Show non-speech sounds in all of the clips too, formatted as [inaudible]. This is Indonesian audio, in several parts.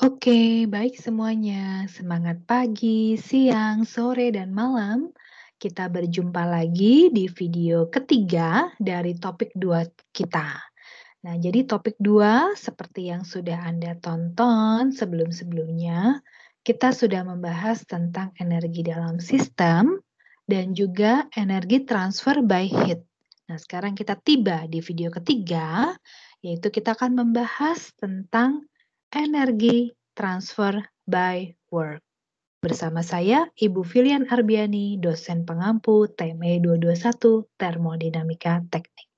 Oke, baik semuanya. Semangat pagi, siang, sore, dan malam. Kita berjumpa lagi di video ketiga dari topik 2 kita. Nah, jadi topik 2 seperti yang sudah Anda tonton sebelum-sebelumnya, kita sudah membahas tentang energi dalam sistem dan juga energi transfer by heat. Nah, sekarang kita tiba di video ketiga, yaitu kita akan membahas tentang Energi Transfer by Work. Bersama saya, Ibu Filian Arbiani, dosen pengampu TME 221 Termodinamika Teknik.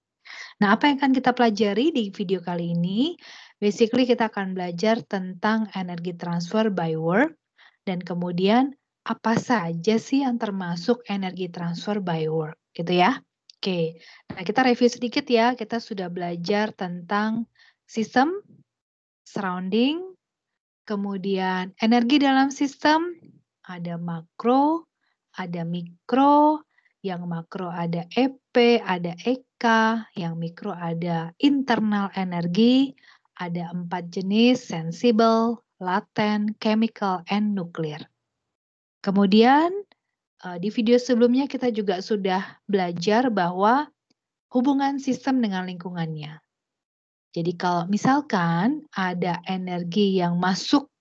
Nah, apa yang akan kita pelajari di video kali ini? Basically, kita akan belajar tentang energi transfer by work, dan kemudian apa saja sih yang termasuk energi transfer by work, gitu ya. Oke, nah kita review sedikit ya. Kita sudah belajar tentang sistem surrounding, kemudian energi dalam sistem, ada makro, ada mikro, yang makro ada EP, ada EK, yang mikro ada internal energi, ada empat jenis, sensible, latent, chemical, and nuclear. Kemudian eh, di video sebelumnya kita juga sudah belajar bahwa hubungan sistem dengan lingkungannya. Jadi kalau misalkan ada energi yang masuk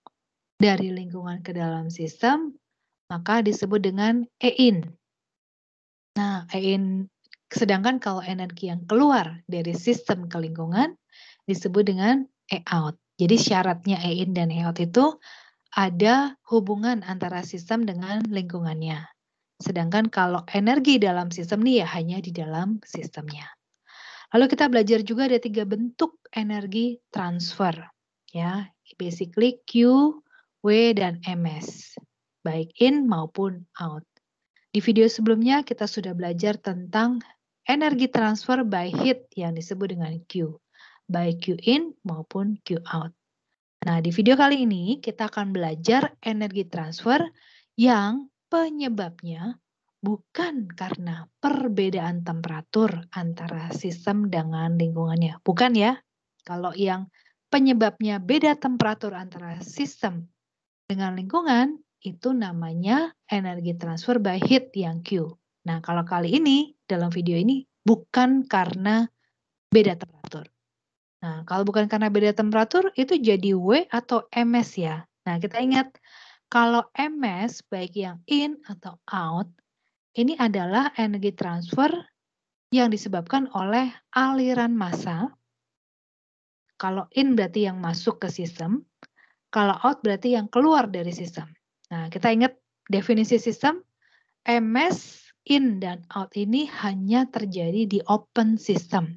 dari lingkungan ke dalam sistem, maka disebut dengan EIN. Nah, EIN sedangkan kalau energi yang keluar dari sistem ke lingkungan disebut dengan E-out. Jadi syaratnya EIN dan E-out itu ada hubungan antara sistem dengan lingkungannya. Sedangkan kalau energi dalam sistem nih ya hanya di dalam sistemnya. Lalu kita belajar juga ada tiga bentuk energi transfer, ya, basically Q, W, dan MS, baik in maupun out. Di video sebelumnya kita sudah belajar tentang energi transfer by heat yang disebut dengan Q, baik Q in maupun Q out. Nah, di video kali ini kita akan belajar energi transfer yang penyebabnya bukan karena perbedaan temperatur antara sistem dengan lingkungannya. Bukan ya. Kalau yang penyebabnya beda temperatur antara sistem dengan lingkungan, itu namanya energi transfer by heat yang Q. Nah, kalau kali ini dalam video ini bukan karena beda temperatur. Nah, kalau bukan karena beda temperatur itu jadi W atau MS ya. Nah, kita ingat kalau MS baik yang in atau out ini adalah energi transfer yang disebabkan oleh aliran massa. Kalau in berarti yang masuk ke sistem, kalau out berarti yang keluar dari sistem. Nah, kita ingat definisi sistem MS in dan out ini hanya terjadi di open system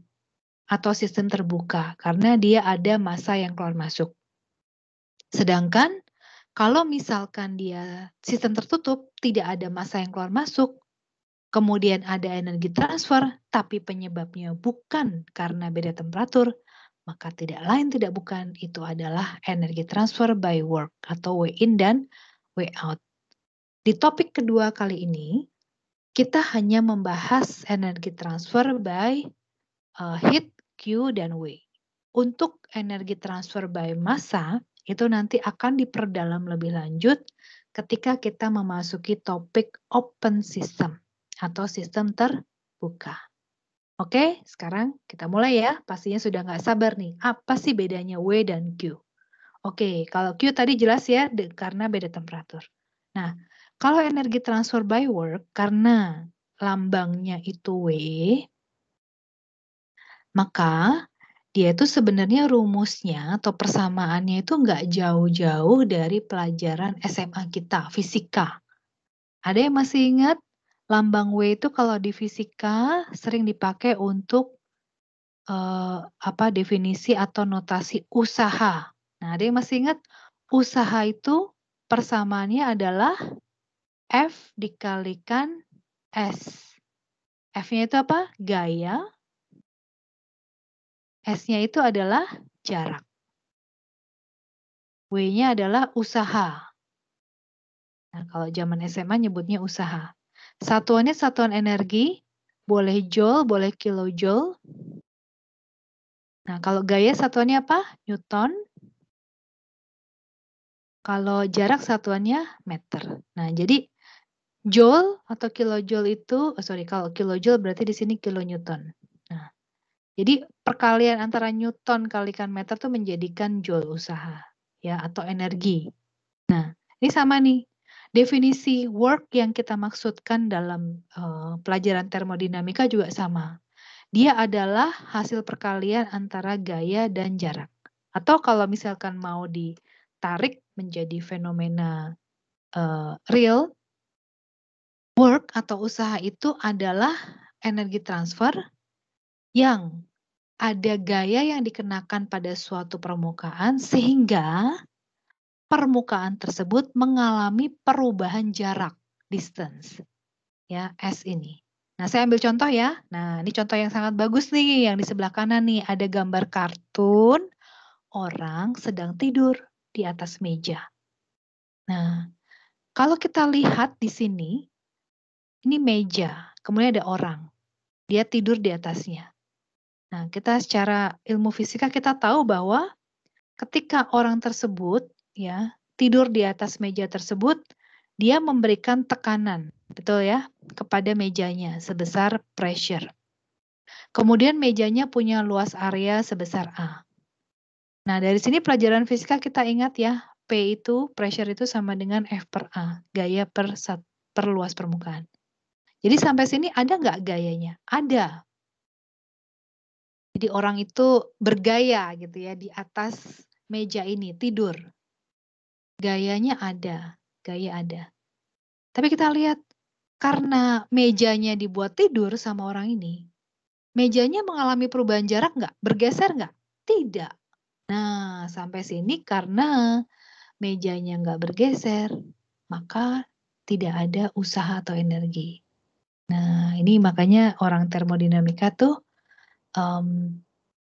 atau sistem terbuka karena dia ada massa yang keluar masuk. Sedangkan kalau misalkan dia sistem tertutup, tidak ada massa yang keluar masuk, Kemudian ada energi transfer, tapi penyebabnya bukan karena beda temperatur, maka tidak lain tidak bukan itu adalah energi transfer by work atau way in dan way out. Di topik kedua kali ini, kita hanya membahas energi transfer by uh, heat, Q, dan W. Untuk energi transfer by massa, itu nanti akan diperdalam lebih lanjut ketika kita memasuki topik open system atau sistem terbuka. Oke, sekarang kita mulai ya. Pastinya sudah nggak sabar nih. Apa sih bedanya W dan Q? Oke, kalau Q tadi jelas ya karena beda temperatur. Nah, kalau energi transfer by work karena lambangnya itu W, maka dia itu sebenarnya rumusnya atau persamaannya itu nggak jauh-jauh dari pelajaran SMA kita, fisika. Ada yang masih ingat Lambang W itu kalau di fisika sering dipakai untuk uh, apa, definisi atau notasi usaha. Nah, ada yang masih ingat usaha itu persamaannya adalah F dikalikan S. F-nya itu apa? Gaya. S-nya itu adalah jarak. W-nya adalah usaha. Nah, kalau zaman SMA nyebutnya usaha. Satuannya satuan energi, boleh joule, boleh kilojoule. Nah, kalau gaya satuannya apa? Newton. Kalau jarak satuannya meter. Nah, jadi joule atau kilojoule itu, oh sorry, kalau kilojoule berarti di sini kilonewton. Nah, jadi perkalian antara newton kalikan meter itu menjadikan joule usaha ya atau energi. Nah, ini sama nih. Definisi work yang kita maksudkan dalam uh, pelajaran termodinamika juga sama. Dia adalah hasil perkalian antara gaya dan jarak. Atau kalau misalkan mau ditarik menjadi fenomena uh, real, work atau usaha itu adalah energi transfer yang ada gaya yang dikenakan pada suatu permukaan sehingga permukaan tersebut mengalami perubahan jarak distance. Ya, S ini. Nah, saya ambil contoh ya. Nah, ini contoh yang sangat bagus nih yang di sebelah kanan nih ada gambar kartun orang sedang tidur di atas meja. Nah, kalau kita lihat di sini ini meja, kemudian ada orang. Dia tidur di atasnya. Nah, kita secara ilmu fisika kita tahu bahwa ketika orang tersebut ya, tidur di atas meja tersebut, dia memberikan tekanan, betul ya, kepada mejanya sebesar pressure. Kemudian mejanya punya luas area sebesar A. Nah, dari sini pelajaran fisika kita ingat ya, P itu pressure itu sama dengan F per A, gaya per, sat, per luas permukaan. Jadi sampai sini ada nggak gayanya? Ada. Jadi orang itu bergaya gitu ya di atas meja ini, tidur. Gayanya ada, gaya ada. Tapi kita lihat karena mejanya dibuat tidur sama orang ini, mejanya mengalami perubahan jarak nggak? Bergeser nggak? Tidak. Nah, sampai sini karena mejanya nggak bergeser, maka tidak ada usaha atau energi. Nah, ini makanya orang termodinamika tuh mmm,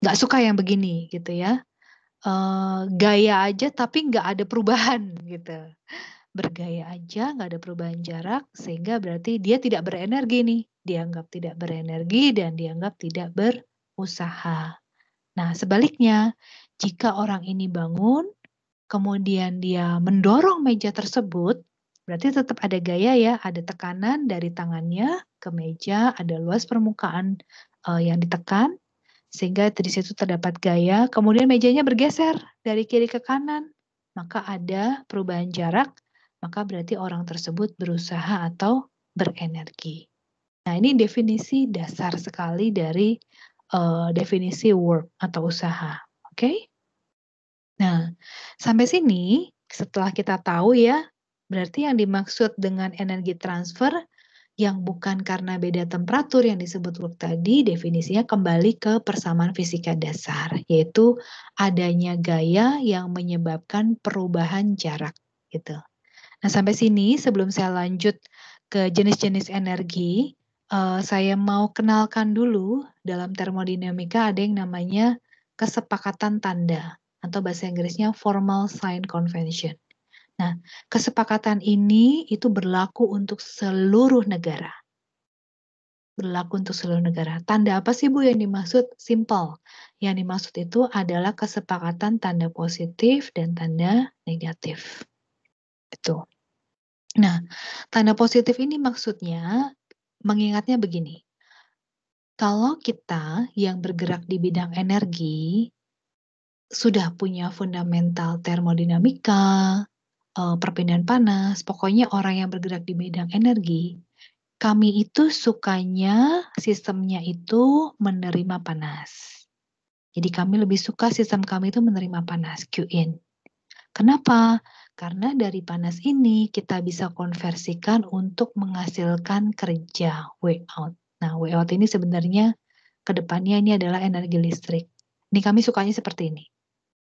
nggak um, suka yang begini gitu ya uh, gaya aja tapi nggak ada perubahan [laughs] gitu. Bergaya aja nggak ada perubahan jarak sehingga berarti dia tidak berenergi nih, dianggap tidak berenergi dan dianggap tidak berusaha. Nah sebaliknya, jika orang ini bangun, kemudian dia mendorong meja tersebut, berarti tetap ada gaya ya, ada tekanan dari tangannya ke meja, ada luas permukaan, uh, yang ditekan sehingga di situ terdapat gaya, kemudian mejanya bergeser dari kiri ke kanan. Maka ada perubahan jarak, maka berarti orang tersebut berusaha atau berenergi. Nah, ini definisi dasar sekali dari uh, definisi work atau usaha. Oke, okay? nah sampai sini, setelah kita tahu ya, berarti yang dimaksud dengan energi transfer yang bukan karena beda temperatur yang disebut work tadi definisinya kembali ke persamaan fisika dasar yaitu adanya gaya yang menyebabkan perubahan jarak gitu. Nah, sampai sini sebelum saya lanjut ke jenis-jenis energi, uh, saya mau kenalkan dulu dalam termodinamika ada yang namanya kesepakatan tanda atau bahasa Inggrisnya formal sign convention. Nah, kesepakatan ini itu berlaku untuk seluruh negara. Berlaku untuk seluruh negara. Tanda apa sih Bu yang dimaksud? Simple. Yang dimaksud itu adalah kesepakatan tanda positif dan tanda negatif. Itu. Nah, tanda positif ini maksudnya mengingatnya begini. Kalau kita yang bergerak di bidang energi sudah punya fundamental termodinamika, uh, perpindahan panas, pokoknya orang yang bergerak di bidang energi, kami itu sukanya sistemnya itu menerima panas. Jadi kami lebih suka sistem kami itu menerima panas, Q in. Kenapa? Karena dari panas ini kita bisa konversikan untuk menghasilkan kerja, W out. Nah, W out ini sebenarnya kedepannya ini adalah energi listrik. Ini kami sukanya seperti ini.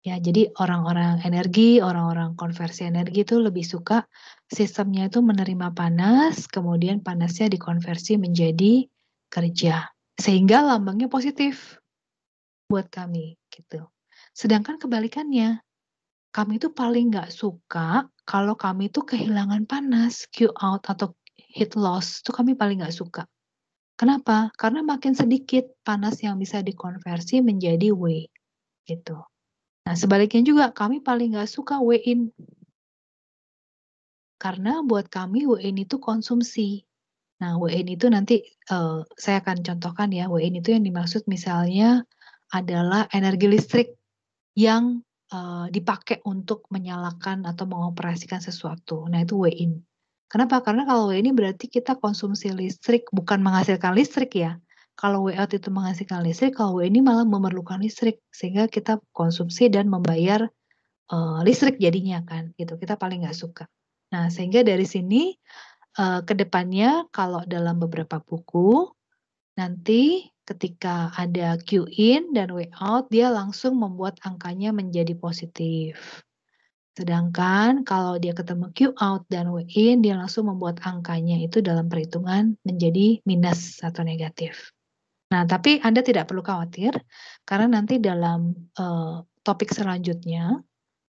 Ya, jadi orang-orang energi, orang-orang konversi energi itu lebih suka sistemnya itu menerima panas, kemudian panasnya dikonversi menjadi kerja. Sehingga lambangnya positif buat kami gitu. Sedangkan kebalikannya, kami itu paling nggak suka kalau kami itu kehilangan panas, Q out atau heat loss itu kami paling nggak suka. Kenapa? Karena makin sedikit panas yang bisa dikonversi menjadi W gitu. Nah, sebaliknya juga kami paling nggak suka wein. Karena buat kami wein itu konsumsi. Nah, wein itu nanti uh, saya akan contohkan ya, wein itu yang dimaksud misalnya adalah energi listrik yang uh, dipakai untuk menyalakan atau mengoperasikan sesuatu. Nah, itu wein. Kenapa? Karena kalau wein ini berarti kita konsumsi listrik bukan menghasilkan listrik ya, kalau WA itu menghasilkan listrik, kalau WA ini malah memerlukan listrik sehingga kita konsumsi dan membayar uh, listrik jadinya kan gitu. Kita paling nggak suka. Nah, sehingga dari sini uh, ke kalau dalam beberapa buku nanti ketika ada queue in dan way out dia langsung membuat angkanya menjadi positif. Sedangkan kalau dia ketemu queue out dan way in, dia langsung membuat angkanya itu dalam perhitungan menjadi minus atau negatif. Nah, tapi Anda tidak perlu khawatir karena nanti dalam uh, topik selanjutnya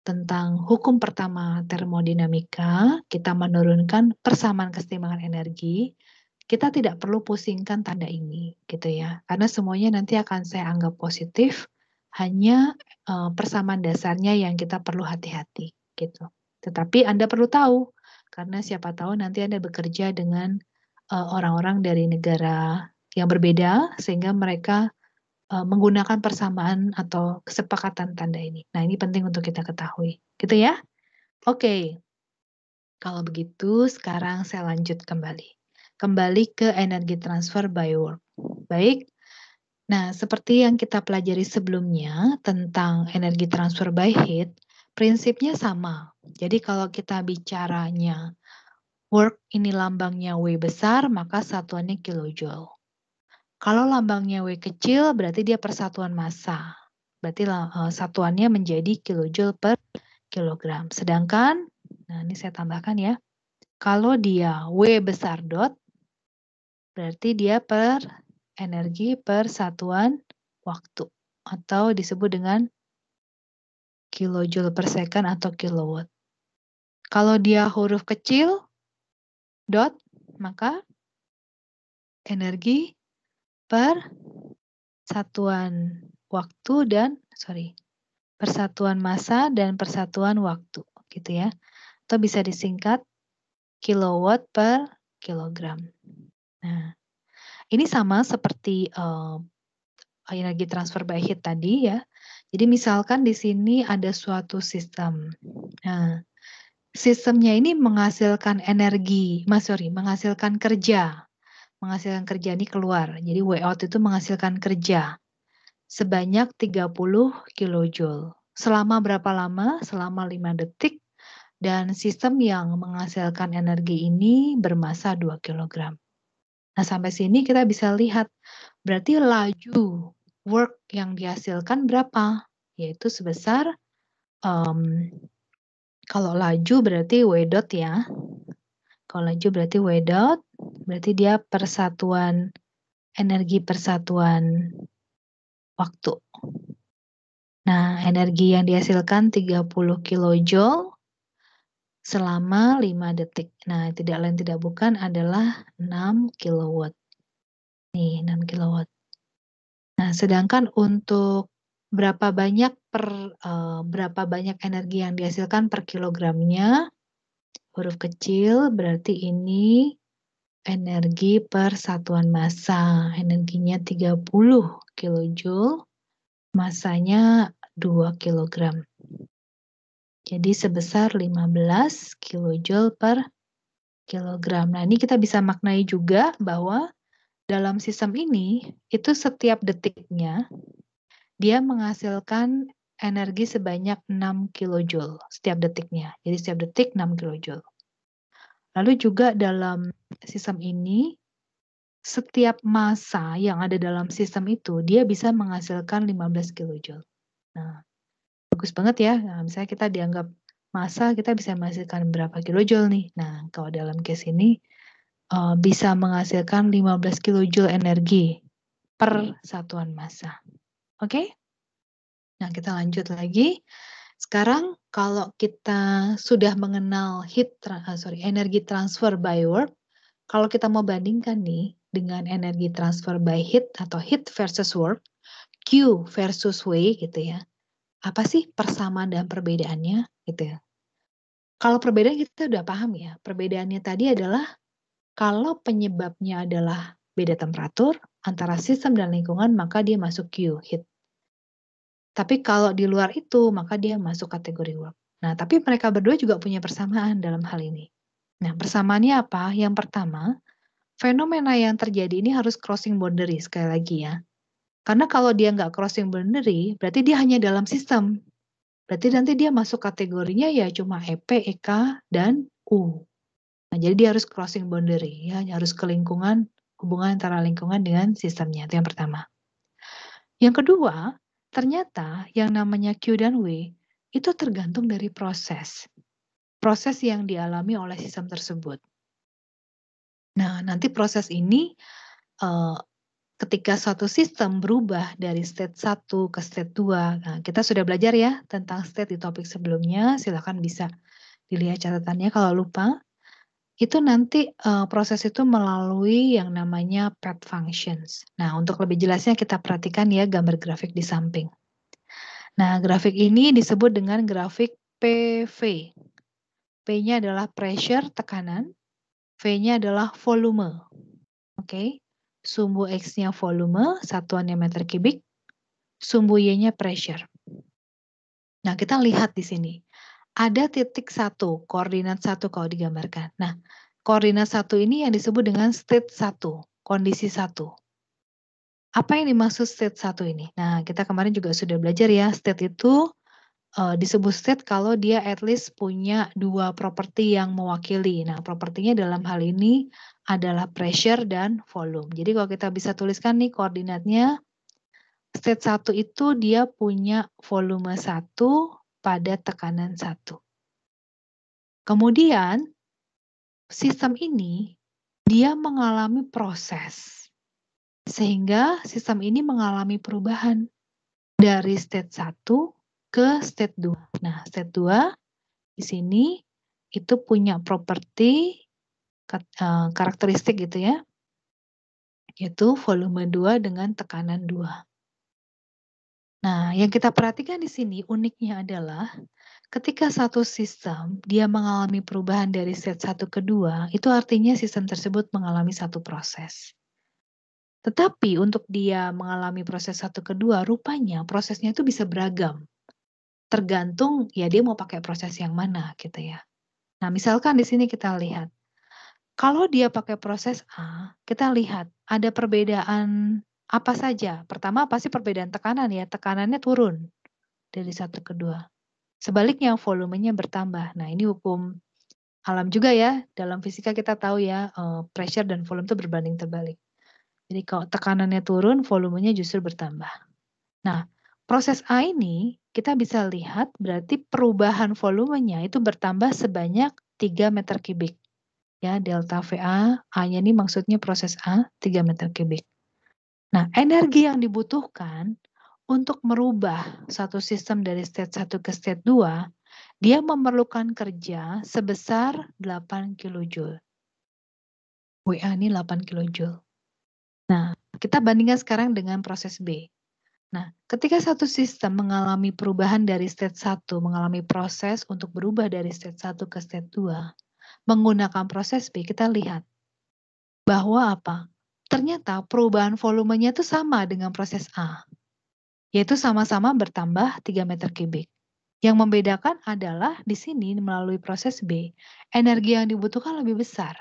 tentang hukum pertama termodinamika, kita menurunkan persamaan kesetimbangan energi. Kita tidak perlu pusingkan tanda ini, gitu ya. Karena semuanya nanti akan saya anggap positif, hanya uh, persamaan dasarnya yang kita perlu hati-hati, gitu. Tetapi Anda perlu tahu karena siapa tahu nanti Anda bekerja dengan eh, orang-orang dari negara yang berbeda sehingga mereka uh, menggunakan persamaan atau kesepakatan tanda ini. Nah, ini penting untuk kita ketahui. Gitu ya? Oke. Okay. Kalau begitu, sekarang saya lanjut kembali. Kembali ke energi transfer by work. Baik. Nah, seperti yang kita pelajari sebelumnya tentang energi transfer by heat, prinsipnya sama. Jadi kalau kita bicaranya work ini lambangnya W besar, maka satuannya kilojoule. Kalau lambangnya W kecil, berarti dia persatuan massa. Berarti uh, satuannya menjadi kilojoule per kilogram. Sedangkan, nah ini saya tambahkan ya, kalau dia W besar dot, berarti dia per energi per satuan waktu. Atau disebut dengan kilojoule per second atau kilowatt. Kalau dia huruf kecil, dot, maka energi per satuan waktu dan sorry persatuan masa dan persatuan waktu gitu ya atau bisa disingkat kilowatt per kilogram. Nah ini sama seperti uh, energi transfer by heat tadi ya. Jadi misalkan di sini ada suatu sistem. Nah, sistemnya ini menghasilkan energi, mas sorry, menghasilkan kerja menghasilkan kerja ini keluar. Jadi out itu menghasilkan kerja sebanyak 30 kilojoule. Selama berapa lama? Selama 5 detik dan sistem yang menghasilkan energi ini bermasa 2 kg. Nah, sampai sini kita bisa lihat berarti laju work yang dihasilkan berapa? Yaitu sebesar um, kalau laju berarti W dot ya, kalau laju berarti dot, berarti dia persatuan energi persatuan waktu. Nah, energi yang dihasilkan 30 kilojoule selama 5 detik. Nah, tidak lain tidak bukan adalah 6 kilowatt. Nih, 6 kilowatt. Nah, sedangkan untuk berapa banyak per uh, berapa banyak energi yang dihasilkan per kilogramnya huruf kecil berarti ini energi per satuan massa. Energinya 30 kilojoule, massanya 2 kg. Jadi sebesar 15 kilojoule per kilogram. Nah, ini kita bisa maknai juga bahwa dalam sistem ini itu setiap detiknya dia menghasilkan energi sebanyak 6 kilojoule setiap detiknya. Jadi setiap detik 6 kilojoule. Lalu juga dalam sistem ini setiap masa yang ada dalam sistem itu dia bisa menghasilkan 15 kilojoule. Nah, bagus banget ya. Nah, misalnya kita dianggap masa, kita bisa menghasilkan berapa kilojoule nih. Nah, kalau dalam case ini eh, bisa menghasilkan 15 kilojoule energi per satuan masa. Oke? Okay? Nah, kita lanjut lagi. Sekarang kalau kita sudah mengenal heat uh, sorry, energi transfer by work, kalau kita mau bandingkan nih dengan energi transfer by heat atau heat versus work, Q versus W gitu ya. Apa sih persamaan dan perbedaannya gitu ya. Kalau perbedaan kita udah paham ya. Perbedaannya tadi adalah kalau penyebabnya adalah beda temperatur antara sistem dan lingkungan, maka dia masuk Q, heat. Tapi kalau di luar itu, maka dia masuk kategori work. Nah, tapi mereka berdua juga punya persamaan dalam hal ini. Nah, persamaannya apa? Yang pertama, fenomena yang terjadi ini harus crossing boundary sekali lagi ya. Karena kalau dia nggak crossing boundary, berarti dia hanya dalam sistem. Berarti nanti dia masuk kategorinya ya cuma EP, EK, dan U. Nah, jadi dia harus crossing boundary, ya harus ke lingkungan, hubungan antara lingkungan dengan sistemnya. Itu yang pertama. Yang kedua, Ternyata yang namanya Q dan W itu tergantung dari proses. Proses yang dialami oleh sistem tersebut. Nah, nanti proses ini uh, ketika suatu sistem berubah dari state 1 ke state 2. Nah, kita sudah belajar ya tentang state di topik sebelumnya. Silahkan bisa dilihat catatannya kalau lupa. Itu nanti, uh, proses itu melalui yang namanya prep functions. Nah, untuk lebih jelasnya kita perhatikan ya gambar grafik di samping. Nah, grafik ini disebut dengan grafik PV. P-nya adalah pressure, tekanan, V-nya adalah volume. Oke, sumbu X-nya volume, satuannya meter kubik, sumbu Y-nya pressure. Nah, kita lihat di sini ada titik satu, koordinat satu kalau digambarkan. Nah, koordinat satu ini yang disebut dengan state satu, kondisi satu. Apa yang dimaksud state satu ini? Nah, kita kemarin juga sudah belajar ya, state itu uh, disebut state kalau dia at least punya dua properti yang mewakili. Nah, propertinya dalam hal ini adalah pressure dan volume. Jadi kalau kita bisa tuliskan nih koordinatnya, state satu itu dia punya volume satu pada tekanan satu. Kemudian, sistem ini dia mengalami proses. Sehingga sistem ini mengalami perubahan dari state 1 ke state 2. Nah, state 2 di sini itu punya properti eh, karakteristik gitu ya, yaitu volume 2 dengan tekanan 2. Nah, yang kita perhatikan di sini uniknya adalah ketika satu sistem dia mengalami perubahan dari set satu ke dua, itu artinya sistem tersebut mengalami satu proses. Tetapi untuk dia mengalami proses satu ke dua rupanya prosesnya itu bisa beragam. Tergantung ya dia mau pakai proses yang mana gitu ya. Nah misalkan di sini kita lihat. Kalau dia pakai proses A, kita lihat ada perbedaan apa saja? Pertama pasti perbedaan tekanan ya, tekanannya turun dari hmm. satu ke dua. Sebaliknya volumenya bertambah. Nah ini hukum alam juga ya. Dalam fisika kita tahu ya eh, pressure dan volume itu berbanding terbalik. Jadi kalau tekanannya turun, volumenya justru bertambah. Nah proses A ini kita bisa lihat berarti perubahan volumenya itu bertambah sebanyak 3 meter kubik. Ya, delta VA, A-nya ini maksudnya proses A, 3 meter kubik. Nah, energi yang dibutuhkan untuk merubah satu sistem dari state 1 ke state 2, dia memerlukan kerja sebesar 8 kJ. WA ini 8 kJ. Nah, kita bandingkan sekarang dengan proses B. Nah, ketika satu sistem mengalami perubahan dari state 1, mengalami proses untuk berubah dari state 1 ke state 2, menggunakan proses B, kita lihat bahwa apa? ternyata perubahan volumenya itu sama dengan proses A, yaitu sama-sama bertambah 3 meter kubik. Yang membedakan adalah di sini melalui proses B, energi yang dibutuhkan lebih besar,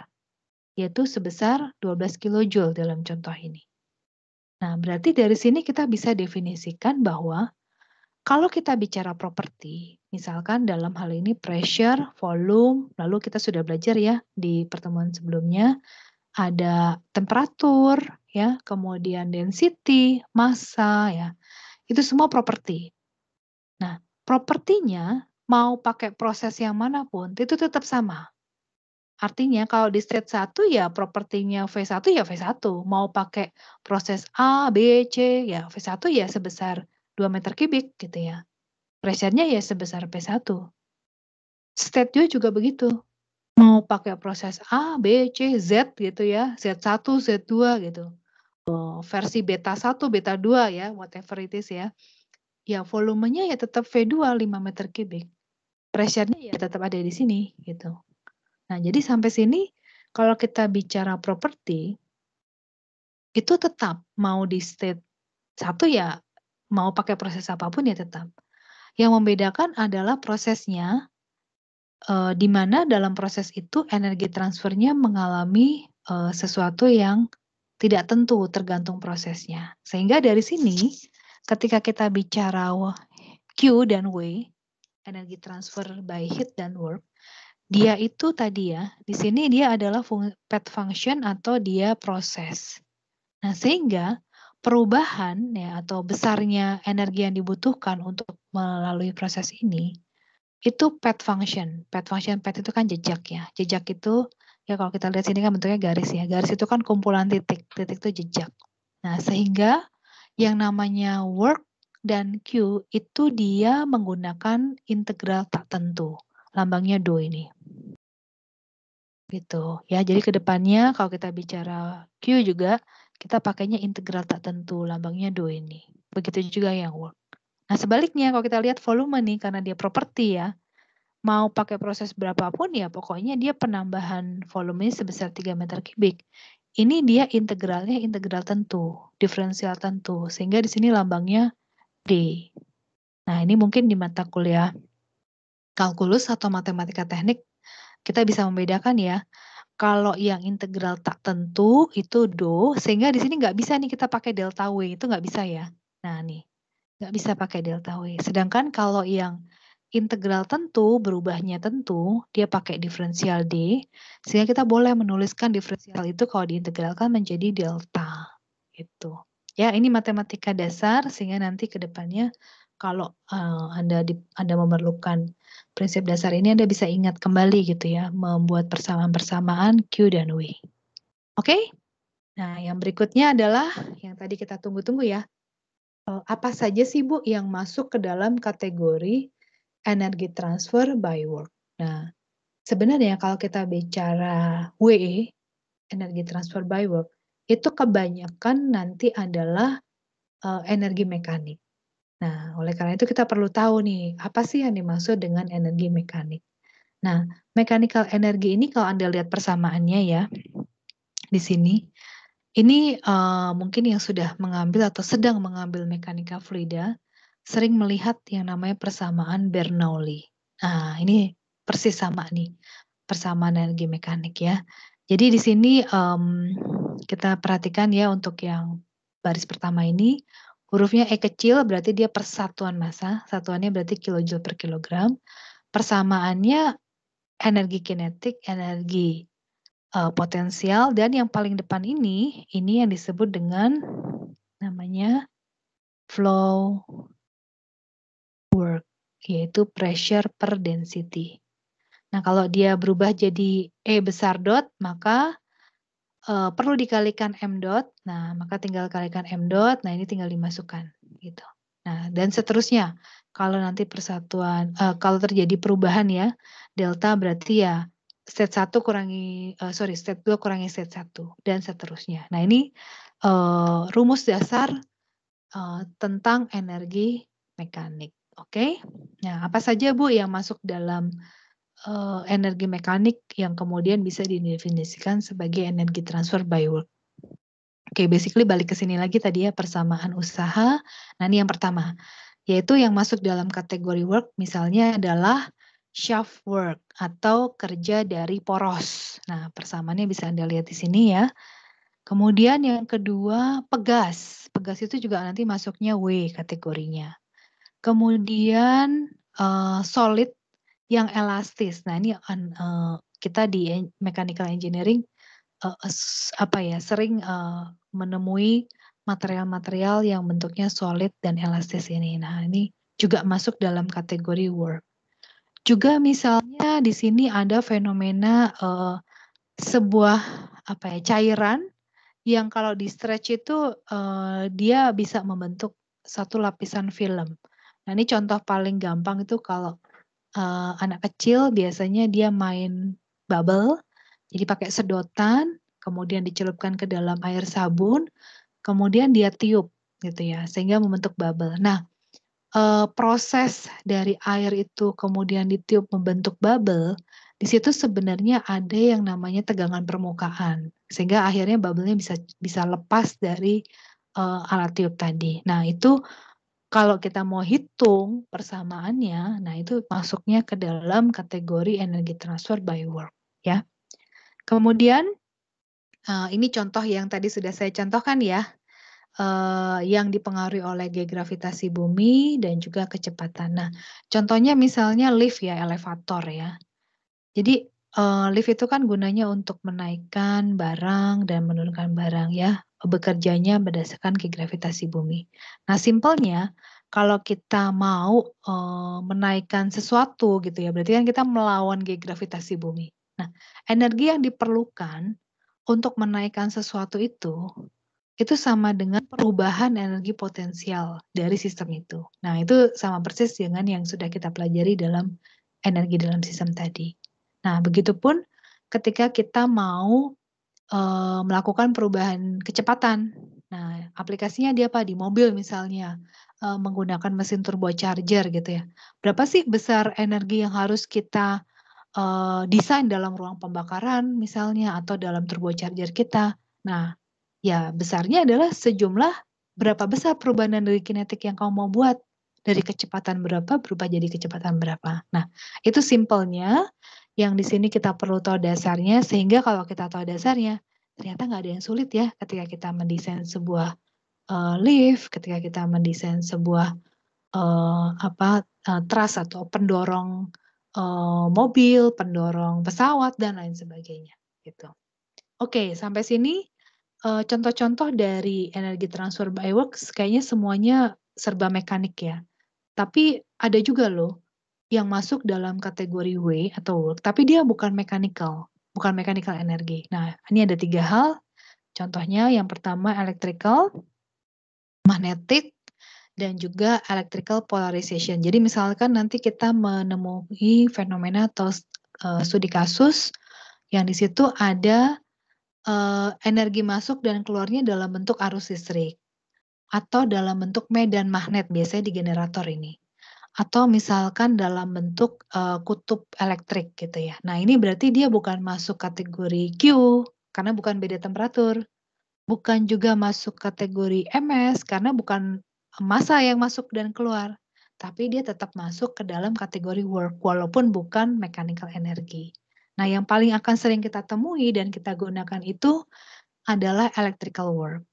yaitu sebesar 12 kJ dalam contoh ini. Nah, berarti dari sini kita bisa definisikan bahwa kalau kita bicara properti, misalkan dalam hal ini pressure, volume, lalu kita sudah belajar ya di pertemuan sebelumnya, ada temperatur, ya, kemudian density, massa, ya. Itu semua properti. Nah, propertinya mau pakai proses yang manapun itu tetap sama. Artinya kalau di state 1 ya propertinya V1 ya V1. Mau pakai proses A, B, C ya V1 ya sebesar 2 meter kubik gitu ya. Pressure-nya ya sebesar P1. State 2 juga begitu Mau pakai proses A, B, C, Z gitu ya, Z1, Z2 gitu. Oh, versi beta 1, beta 2 ya, whatever it is ya. Ya volumenya ya tetap V2 5 meter kubik. Pressure-nya ya tetap ada di sini gitu. Nah, jadi sampai sini kalau kita bicara properti itu tetap mau di state satu ya mau pakai proses apapun ya tetap. Yang membedakan adalah prosesnya uh, di mana dalam proses itu energi transfernya mengalami uh, sesuatu yang tidak tentu tergantung prosesnya. Sehingga dari sini ketika kita bicara Q dan W, energi transfer by heat dan work, dia itu tadi ya, di sini dia adalah path function atau dia proses. Nah, sehingga perubahan ya atau besarnya energi yang dibutuhkan untuk melalui proses ini itu path function. Path function path itu kan jejak ya. Jejak itu ya kalau kita lihat sini kan bentuknya garis ya. Garis itu kan kumpulan titik. Titik itu jejak. Nah, sehingga yang namanya work dan Q itu dia menggunakan integral tak tentu. Lambangnya do ini. Gitu. Ya, jadi ke depannya kalau kita bicara Q juga kita pakainya integral tak tentu lambangnya do ini. Begitu juga yang work. Nah, sebaliknya kalau kita lihat volume nih karena dia properti ya. Mau pakai proses berapapun ya pokoknya dia penambahan volume sebesar 3 meter kubik. Ini dia integralnya integral tentu, diferensial tentu. Sehingga di sini lambangnya D. Nah, ini mungkin di mata kuliah kalkulus atau matematika teknik kita bisa membedakan ya. Kalau yang integral tak tentu itu do, sehingga di sini nggak bisa nih kita pakai delta w itu nggak bisa ya. Nah nih, nggak bisa pakai delta W. Sedangkan kalau yang integral tentu, berubahnya tentu, dia pakai diferensial D, sehingga kita boleh menuliskan diferensial itu kalau diintegralkan menjadi delta. Gitu. Ya, ini matematika dasar, sehingga nanti ke depannya kalau uh, Anda di, Anda memerlukan prinsip dasar ini Anda bisa ingat kembali gitu ya, membuat persamaan-persamaan Q dan W. Oke? Okay? Nah, yang berikutnya adalah yang tadi kita tunggu-tunggu ya, Eh, apa saja sih Bu yang masuk ke dalam kategori energi transfer by work. Nah, sebenarnya kalau kita bicara WE, energi transfer by work, itu kebanyakan nanti adalah uh, energi mekanik. Nah, oleh karena itu kita perlu tahu nih, apa sih yang dimaksud dengan energi mekanik? Nah, mechanical energy ini kalau Anda lihat persamaannya ya, di sini ini, uh, mungkin yang sudah mengambil atau sedang mengambil mekanika fluida, sering melihat yang namanya persamaan Bernoulli. Nah, ini persis sama nih, persamaan energi mekanik ya. Jadi di sini, um, kita perhatikan ya untuk yang baris pertama ini, hurufnya E kecil berarti dia persatuan massa, satuannya berarti kilojoule per kilogram, persamaannya energi kinetik, energi uh, potensial dan yang paling depan ini ini yang disebut dengan namanya flow work yaitu pressure per density. Nah, kalau dia berubah jadi E besar dot, maka uh, perlu dikalikan M dot. Nah, maka tinggal kalikan M dot. Nah, ini tinggal dimasukkan gitu. Nah, dan seterusnya. Kalau nanti persatuan, uh, kalau terjadi perubahan ya, delta berarti ya state 1 kurangi uh, sorry state 2 kurangi state 1 dan seterusnya. Nah, ini uh, rumus dasar uh, tentang energi mekanik. Oke. Okay? Nah, apa saja Bu yang masuk dalam uh, energi mekanik yang kemudian bisa didefinisikan sebagai energi transfer by work? Oke, okay, basically balik ke sini lagi tadi ya persamaan usaha. Nah, ini yang pertama, yaitu yang masuk dalam kategori work misalnya adalah Shaft work atau kerja dari poros. Nah, persamaannya bisa Anda lihat di sini ya. Kemudian yang kedua, pegas. Pegas itu juga nanti masuknya W kategorinya. Kemudian uh, solid yang elastis. Nah, ini uh, kita di mechanical engineering uh, apa ya, sering uh, menemui material-material yang bentuknya solid dan elastis ini. Nah, ini juga masuk dalam kategori work. Juga misalnya di sini ada fenomena uh, sebuah apa ya, cairan yang kalau di stretch itu, uh, dia bisa membentuk satu lapisan film. Nah, ini contoh paling gampang itu kalau, uh, anak kecil biasanya dia main bubble, jadi pakai sedotan, kemudian dicelupkan ke dalam air sabun, kemudian dia tiup gitu ya, sehingga membentuk bubble. Nah e, proses dari air itu kemudian ditiup membentuk bubble, di situ sebenarnya ada yang namanya tegangan permukaan sehingga akhirnya bubble-nya bisa bisa lepas dari uh, alat tiup tadi. Nah, itu kalau kita mau hitung persamaannya, nah itu masuknya ke dalam kategori energi transfer by work ya. Kemudian uh, ini contoh yang tadi sudah saya contohkan ya uh, yang dipengaruhi oleh gravitasi bumi dan juga kecepatan. Nah, contohnya misalnya lift ya, elevator ya. Jadi uh, lift itu kan gunanya untuk menaikkan barang dan menurunkan barang ya, bekerjanya berdasarkan gravitasi bumi. Nah, simpelnya kalau kita mau uh, menaikkan sesuatu gitu ya, berarti kan kita melawan gravitasi bumi. Nah, energi yang diperlukan untuk menaikkan sesuatu itu itu sama dengan perubahan energi potensial dari sistem itu. Nah, itu sama persis dengan yang sudah kita pelajari dalam energi dalam sistem tadi. Nah, begitupun ketika kita mau e, melakukan perubahan kecepatan. Nah, aplikasinya dia apa di mobil misalnya e, menggunakan mesin turbo charger gitu ya. Berapa sih besar energi yang harus kita e, desain dalam ruang pembakaran misalnya atau dalam turbo charger kita? Nah, Ya, besarnya adalah sejumlah berapa besar perubahan energi kinetik yang kamu mau buat. Dari kecepatan berapa berubah jadi kecepatan berapa. Nah, itu simpelnya yang di sini kita perlu tahu dasarnya sehingga kalau kita tahu dasarnya ternyata nggak ada yang sulit ya ketika kita mendesain sebuah uh, lift, ketika kita mendesain sebuah uh, apa uh, truss atau pendorong uh, mobil, pendorong pesawat dan lain sebagainya gitu. Oke, sampai sini contoh eh, contoh-contoh dari energi transfer by works kayaknya semuanya serba mekanik ya. Tapi ada juga loh yang masuk dalam kategori way atau work, tapi dia bukan mechanical, bukan mechanical energi. Nah, ini ada tiga hal. Contohnya yang pertama electrical, magnetic, dan juga electrical polarization. Jadi misalkan nanti kita menemui fenomena atau uh, studi kasus yang di situ ada uh, energi masuk dan keluarnya dalam bentuk arus listrik, atau dalam bentuk medan magnet biasanya di generator ini, atau misalkan dalam bentuk, uh, kutub elektrik gitu ya. Nah ini berarti dia bukan masuk kategori Q karena bukan beda temperatur, bukan juga masuk kategori MS karena bukan massa yang masuk dan keluar, tapi dia tetap masuk ke dalam kategori work walaupun bukan mechanical energy. Nah, yang paling akan sering kita temui dan kita gunakan itu adalah electrical work.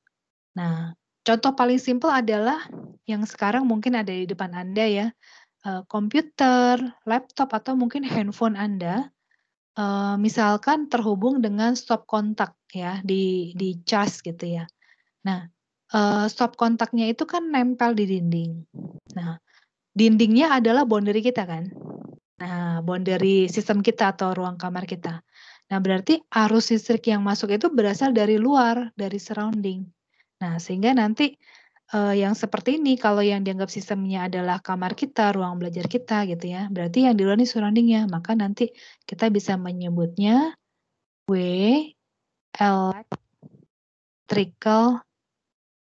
Nah, contoh paling simple adalah yang sekarang mungkin ada di depan Anda ya, eh, komputer, laptop, atau mungkin handphone Anda, eh, misalkan terhubung dengan stop kontak ya, di, di charge gitu ya. Nah, eh, stop kontaknya itu kan nempel di dinding. Nah, dindingnya adalah boundary kita kan. Nah, boundary sistem kita atau ruang kamar kita. Nah, berarti arus listrik yang masuk itu berasal dari luar, dari surrounding. Nah, sehingga nanti eh, yang seperti ini, kalau yang dianggap sistemnya adalah kamar kita, ruang belajar kita gitu ya, berarti yang di luar ini surroundingnya. Maka nanti kita bisa menyebutnya W electrical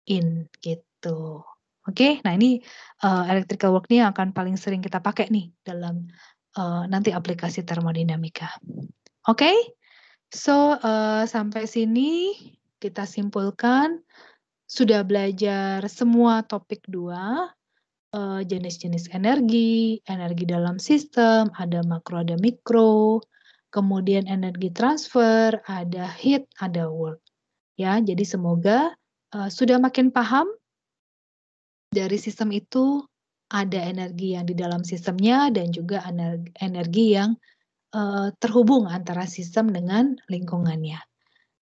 in gitu. Oke, okay? nah ini uh, electrical work ini yang akan paling sering kita pakai nih dalam Eh, nanti aplikasi termodinamika. Oke, okay? so uh, sampai sini kita simpulkan sudah belajar semua topik dua eh, jenis-jenis energi, energi dalam sistem, ada makro, ada mikro, kemudian energi transfer, ada heat, ada work. Ya, jadi semoga uh, sudah makin paham dari sistem itu ada energi yang di dalam sistemnya dan juga energi, yang uh, terhubung antara sistem dengan lingkungannya.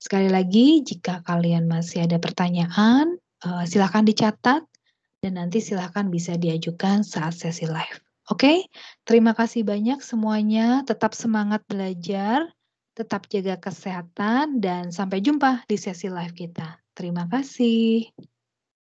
Sekali lagi, jika kalian masih ada pertanyaan, uh, silahkan dicatat dan nanti silahkan bisa diajukan saat sesi live. Oke, okay? terima kasih banyak semuanya. Tetap semangat belajar, tetap jaga kesehatan, dan sampai jumpa di sesi live kita. Terima kasih.